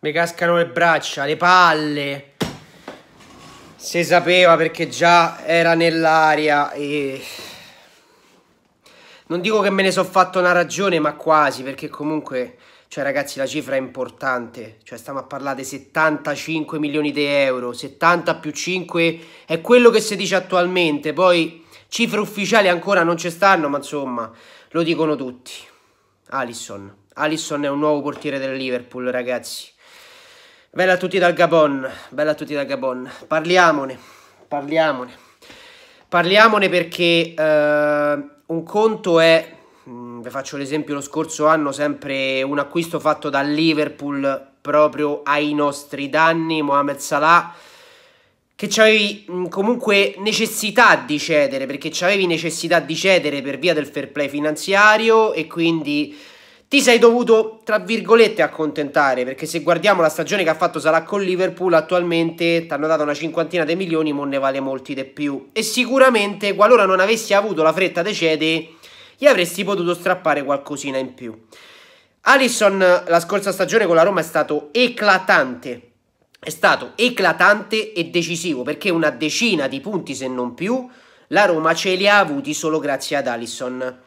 Mi cascano le braccia, le palle. Se sapeva perché già era nell'aria e... Non dico che me ne so fatto una ragione, ma quasi, perché comunque, cioè ragazzi, la cifra è importante. Cioè stiamo a parlare di 75 milioni di euro, 70 più 5 è quello che si dice attualmente. Poi cifre ufficiali ancora non ci stanno, ma insomma, lo dicono tutti. Allison. Allison è un nuovo portiere del Liverpool, ragazzi. Bella a tutti dal Gabon, bella a tutti dal Gabon. Parliamone, parliamone. Parliamone perché eh, un conto è, mh, mm, vi faccio l'esempio lo scorso anno, sempre un acquisto fatto dal Liverpool proprio ai nostri danni, Mohamed Salah, che c'avevi mh, mm, comunque necessità di cedere, perché avevi necessità di cedere per via del fair play finanziario e quindi ti sei dovuto, tra virgolette, accontentare, perché se guardiamo la stagione che ha fatto Salah con Liverpool, attualmente ti hanno dato una cinquantina di milioni, ma ne vale molti di più. E sicuramente, qualora non avessi avuto la fretta de cede, gli avresti potuto strappare qualcosina in più. Alisson la scorsa stagione con la Roma è stato eclatante, è stato eclatante e decisivo, perché una decina di punti, se non più, la Roma ce li ha avuti solo grazie ad Alisson.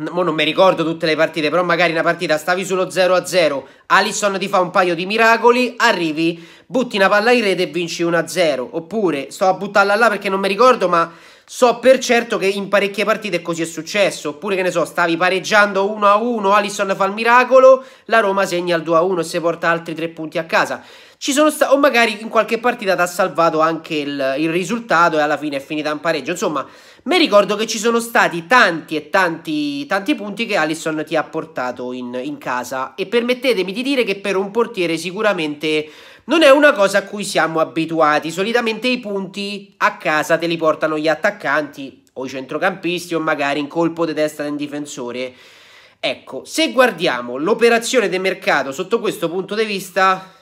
Mo non mi ricordo tutte le partite, però magari una partita stavi sullo 0-0, Alisson ti fa un paio di miracoli, arrivi, butti una palla in rete e vinci 1-0. Oppure, sto a buttarla là perché non mi ricordo, ma so per certo che in parecchie partite così è successo. Oppure, che ne so, stavi pareggiando 1-1, Alisson fa il miracolo, la Roma segna il 2-1 e si porta altri tre punti a casa. Ci sono sta- o magari in qualche partita ti ha salvato anche il, il risultato e alla fine è finita in pareggio. Insomma... Mi ricordo che ci sono stati tanti e tanti, tanti punti che Allison ti ha portato in, in casa e permettetemi di dire che per un portiere sicuramente non è una cosa a cui siamo abituati. Solitamente i punti a casa te li portano gli attaccanti o i centrocampisti o magari in colpo di testa del difensore. Ecco, se guardiamo l'operazione del mercato sotto questo punto di vista,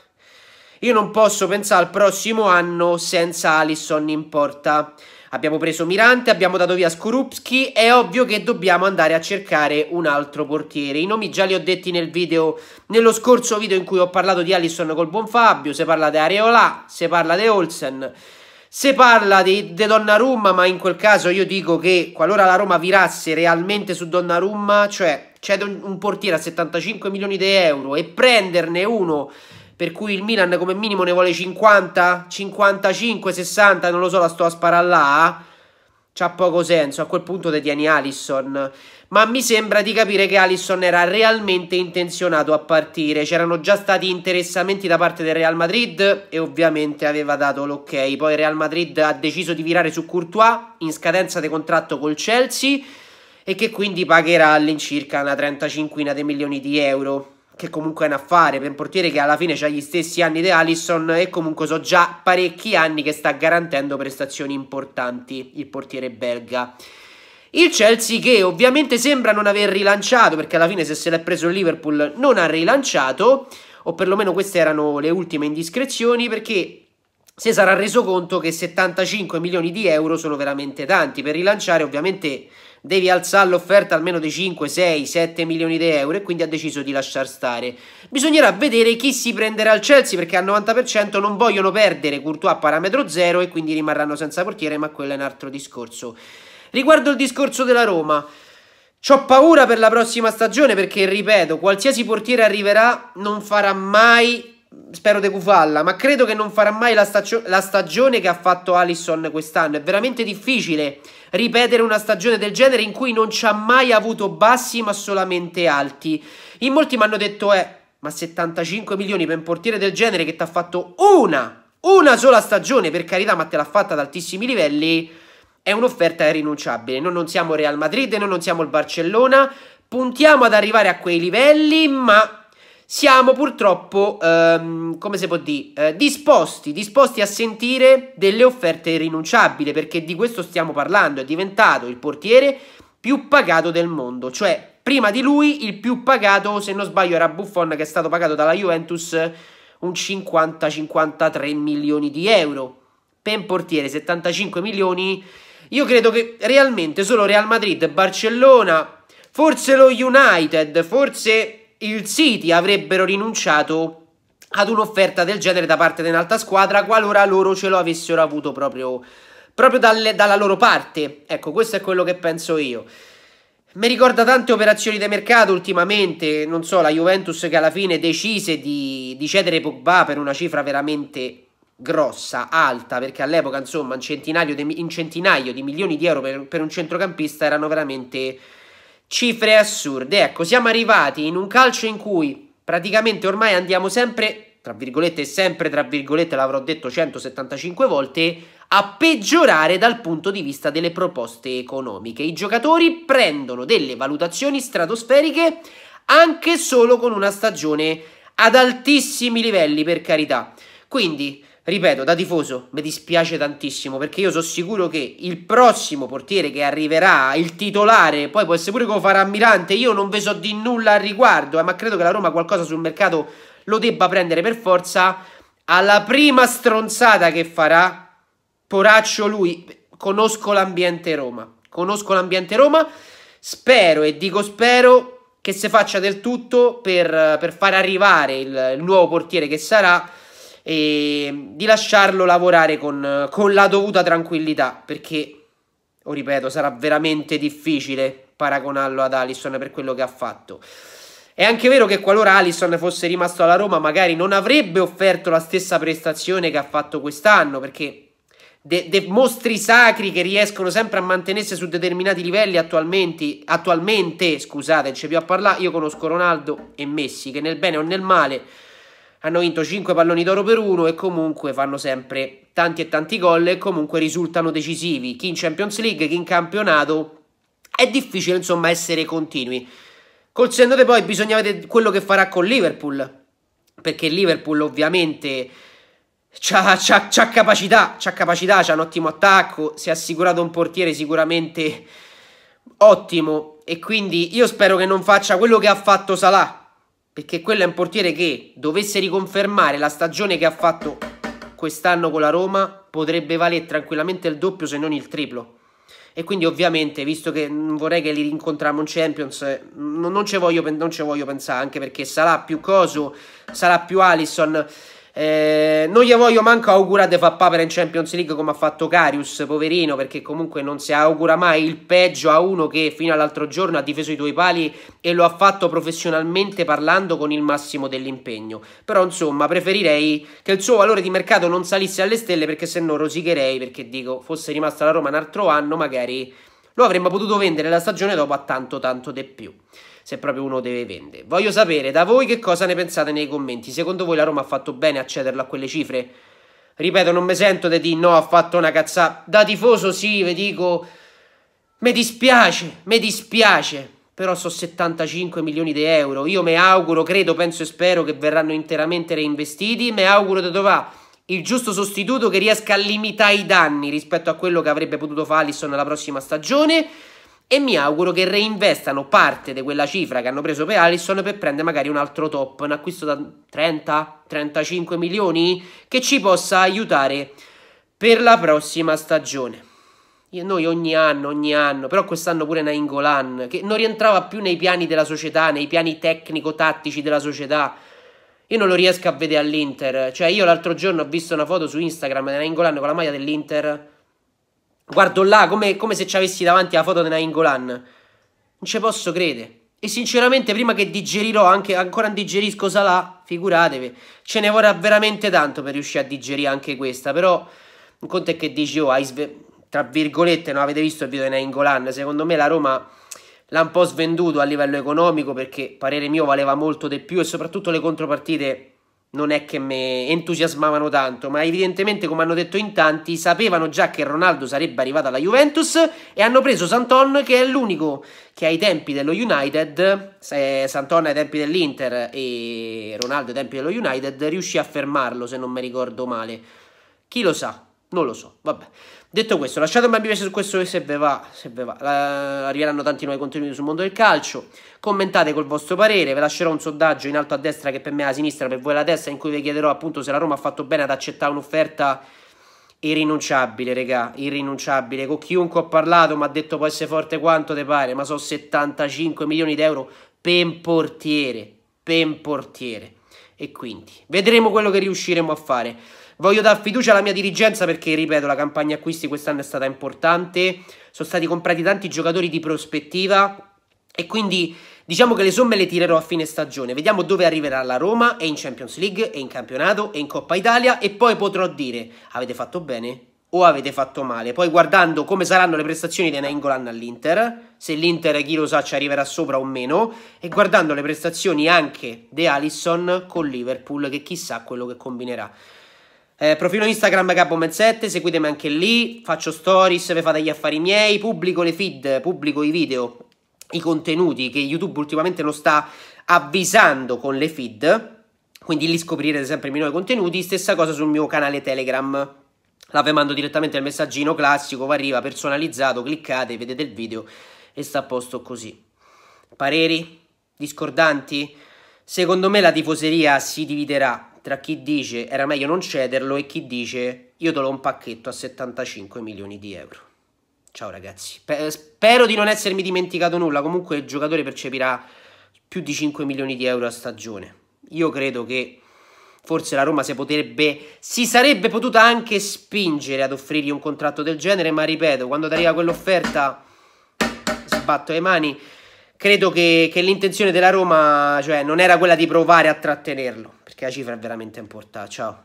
io non posso pensare al prossimo anno senza Allison in porta. Abbiamo preso Mirante, abbiamo dato via Skorupski, è ovvio che dobbiamo andare a cercare un altro portiere. I nomi già li ho detti nel video, nello scorso video in cui ho parlato di Allison col buon Fabio, se parla di Areola, se parla di Olsen, se parla di, di Donnarumma, ma in quel caso io dico che qualora la Roma virasse realmente su Donnarumma, cioè c'è un, un portiere a 75 milioni di euro e prenderne uno per cui il Milan come minimo ne vuole 50, 55, 60, non lo so, la sto a sparare là. Eh. C'ha poco senso, a quel punto te tieni Allison. Ma mi sembra di capire che Alisson era realmente intenzionato a partire. C'erano già stati interessamenti da parte del Real Madrid e ovviamente aveva dato l'ok. Poi il Real Madrid ha deciso di virare su Courtois in scadenza di contratto col Chelsea e che quindi pagherà all'incirca una 35 di milioni di euro che comunque è un affare per un portiere che alla fine ha gli stessi anni di Allison e comunque so già parecchi anni che sta garantendo prestazioni importanti il portiere belga. Il Chelsea che ovviamente sembra non aver rilanciato perché alla fine se se l'è preso il Liverpool non ha rilanciato o perlomeno queste erano le ultime indiscrezioni perché si sarà reso conto che 75 milioni di euro sono veramente tanti per rilanciare ovviamente devi alzare l'offerta almeno di 5, 6, 7 milioni di euro e quindi ha deciso di lasciar stare. Bisognerà vedere chi si prenderà il Chelsea perché al 90% non vogliono perdere Courtois a parametro zero e quindi rimarranno senza portiere, ma quello è un altro discorso. Riguardo il discorso della Roma, ho paura per la prossima stagione perché, ripeto, qualsiasi portiere arriverà non farà mai spero De Cufalla, ma credo che non farà mai la, stagio- la stagione che ha fatto Allison quest'anno. È veramente difficile ripetere una stagione del genere in cui non ci ha mai avuto bassi ma solamente alti. In molti mi hanno detto, eh, ma 75 milioni per un portiere del genere che ti ha fatto una, una sola stagione, per carità, ma te l'ha fatta ad altissimi livelli, è un'offerta irrinunciabile. Noi non siamo Real Madrid, noi non siamo il Barcellona, puntiamo ad arrivare a quei livelli, ma siamo purtroppo, ehm, come si può dire, eh, disposti, disposti a sentire delle offerte irrinunciabili, perché di questo stiamo parlando, è diventato il portiere più pagato del mondo, cioè prima di lui il più pagato, se non sbaglio era Buffon che è stato pagato dalla Juventus un 50-53 milioni di euro, per portiere 75 milioni, io credo che realmente solo Real Madrid, Barcellona, forse lo United, forse il City avrebbero rinunciato ad un'offerta del genere da parte di un'altra squadra qualora loro ce lo avessero avuto proprio, proprio dalle, dalla loro parte. Ecco, questo è quello che penso io. Mi ricorda tante operazioni di mercato ultimamente, non so, la Juventus che alla fine decise di, di cedere Pogba per una cifra veramente grossa, alta, perché all'epoca insomma in centinaio, di, in centinaio di milioni di euro per, per un centrocampista erano veramente cifre assurde. Ecco, siamo arrivati in un calcio in cui praticamente ormai andiamo sempre, tra virgolette, sempre, tra virgolette, l'avrò detto 175 volte, a peggiorare dal punto di vista delle proposte economiche. I giocatori prendono delle valutazioni stratosferiche anche solo con una stagione ad altissimi livelli, per carità. Quindi ripeto, da tifoso mi dispiace tantissimo perché io sono sicuro che il prossimo portiere che arriverà, il titolare, poi può essere pure che lo farà ammirante, io non ve so di nulla al riguardo, eh, ma credo che la Roma qualcosa sul mercato lo debba prendere per forza. Alla prima stronzata che farà, poraccio lui, conosco l'ambiente Roma, conosco l'ambiente Roma, spero e dico spero che si faccia del tutto per, per far arrivare il, il nuovo portiere che sarà e di lasciarlo lavorare con, con la dovuta tranquillità perché, lo ripeto, sarà veramente difficile paragonarlo ad Alisson per quello che ha fatto. È anche vero che qualora Alisson fosse rimasto alla Roma magari non avrebbe offerto la stessa prestazione che ha fatto quest'anno perché de, de mostri sacri che riescono sempre a mantenersi su determinati livelli attualmente, attualmente scusate, non c'è più a parlare, io conosco Ronaldo e Messi che nel bene o nel male hanno vinto 5 palloni d'oro per uno e comunque fanno sempre tanti e tanti gol e comunque risultano decisivi, chi in Champions League, chi in campionato, è difficile insomma essere continui. Col Sennode poi bisogna vedere quello che farà con Liverpool, perché Liverpool ovviamente c'ha, c'ha, c'ha capacità, c'ha capacità, c'ha un ottimo attacco, si è assicurato un portiere sicuramente ottimo e quindi io spero che non faccia quello che ha fatto Salah perché quello è un portiere che dovesse riconfermare la stagione che ha fatto quest'anno con la Roma, potrebbe valere tranquillamente il doppio se non il triplo. E quindi ovviamente, visto che non vorrei che li rincontriamo in Champions, eh, non, non, ci voglio, non ci voglio pensare, anche perché sarà più Coso, sarà più Allison eh, non gli voglio manco augurare di far papera in Champions League come ha fatto Carius, poverino, perché comunque non si augura mai il peggio a uno che fino all'altro giorno ha difeso i tuoi pali e lo ha fatto professionalmente parlando con il massimo dell'impegno. Però insomma, preferirei che il suo valore di mercato non salisse alle stelle perché se no rosicherei perché dico, fosse rimasta la Roma un altro anno magari lo avremmo potuto vendere la stagione dopo a tanto tanto de più se proprio uno deve vendere. Voglio sapere da voi che cosa ne pensate nei commenti. Secondo voi la Roma ha fatto bene a cederlo a quelle cifre? Ripeto, non mi sento di dire no, ha fatto una cazzata. Da tifoso sì, vi dico, mi dispiace, mi dispiace, però sono 75 milioni di euro. Io mi auguro, credo, penso e spero che verranno interamente reinvestiti. Mi auguro di trovare il giusto sostituto che riesca a limitare i danni rispetto a quello che avrebbe potuto fare Allison nella prossima stagione e mi auguro che reinvestano parte di quella cifra che hanno preso per Allison per prendere magari un altro top, un acquisto da 30-35 milioni che ci possa aiutare per la prossima stagione. Io, noi ogni anno, ogni anno, però quest'anno pure Nainggolan, che non rientrava più nei piani della società, nei piani tecnico-tattici della società, io non lo riesco a vedere all'Inter. Cioè, io l'altro giorno ho visto una foto su Instagram di Nainggolan con la maglia dell'Inter. Guardo là come, come se ci avessi davanti la foto di Nainggolan. Non ci posso credere. E sinceramente, prima che digerirò, anche ancora non digerisco Salah, figuratevi, ce ne vorrà veramente tanto per riuscire a digerire anche questa. Però, un conto è che dici, oh, hai sve- tra virgolette, non avete visto il video di Nainggolan. Secondo me la Roma l'ha un po' svenduto a livello economico perché parere mio valeva molto di più e soprattutto le contropartite non è che mi entusiasmavano tanto, ma evidentemente come hanno detto in tanti sapevano già che Ronaldo sarebbe arrivato alla Juventus e hanno preso Santon che è l'unico che ai tempi dello United, Santon ai tempi dell'Inter e Ronaldo ai tempi dello United riuscì a fermarlo se non mi ricordo male. Chi lo sa? Non lo so, vabbè. Detto questo, lasciate un bel piace su questo se ve va, se ve va. La, arriveranno tanti nuovi contenuti sul mondo del calcio. Commentate col vostro parere, ve lascerò un sondaggio in alto a destra che per me è la sinistra, per voi è la destra, in cui vi chiederò appunto se la Roma ha fatto bene ad accettare un'offerta irrinunciabile, regà, irrinunciabile. Con chiunque ho parlato mi ha detto può essere forte quanto te pare, ma sono 75 milioni di euro per portiere, per portiere. E quindi vedremo quello che riusciremo a fare. Voglio dar fiducia alla mia dirigenza perché, ripeto, la campagna acquisti quest'anno è stata importante. Sono stati comprati tanti giocatori di prospettiva e quindi diciamo che le somme le tirerò a fine stagione. Vediamo dove arriverà la Roma e in Champions League e in campionato e in Coppa Italia e poi potrò dire avete fatto bene o avete fatto male. Poi guardando come saranno le prestazioni di Nainggolan all'Inter, se l'Inter chi lo sa ci arriverà sopra o meno, e guardando le prestazioni anche di Alisson con Liverpool che chissà quello che combinerà. Eh, profilo Instagram Gabbo 7 seguitemi anche lì, faccio stories, vi fate gli affari miei, pubblico le feed, pubblico i video, i contenuti che YouTube ultimamente non sta avvisando con le feed, quindi lì scoprirete sempre i miei nuovi contenuti, stessa cosa sul mio canale Telegram. la vi mando direttamente al messaggino classico, va arriva personalizzato, cliccate, vedete il video e sta a posto così. Pareri? Discordanti? Secondo me la tifoseria si dividerà tra chi dice era meglio non cederlo e chi dice io te l'ho un pacchetto a 75 milioni di euro. Ciao ragazzi, Pe eh, spero di non essermi dimenticato nulla, comunque il giocatore percepirà più di 5 milioni di euro a stagione. Io credo che forse la Roma si potrebbe, si sarebbe potuta anche spingere ad offrirgli un contratto del genere, ma ripeto, quando ti arriva quell'offerta sbatto le mani credo che, che l'intenzione della Roma cioè, non era quella di provare a trattenerlo, perché la cifra è veramente importante. Ciao.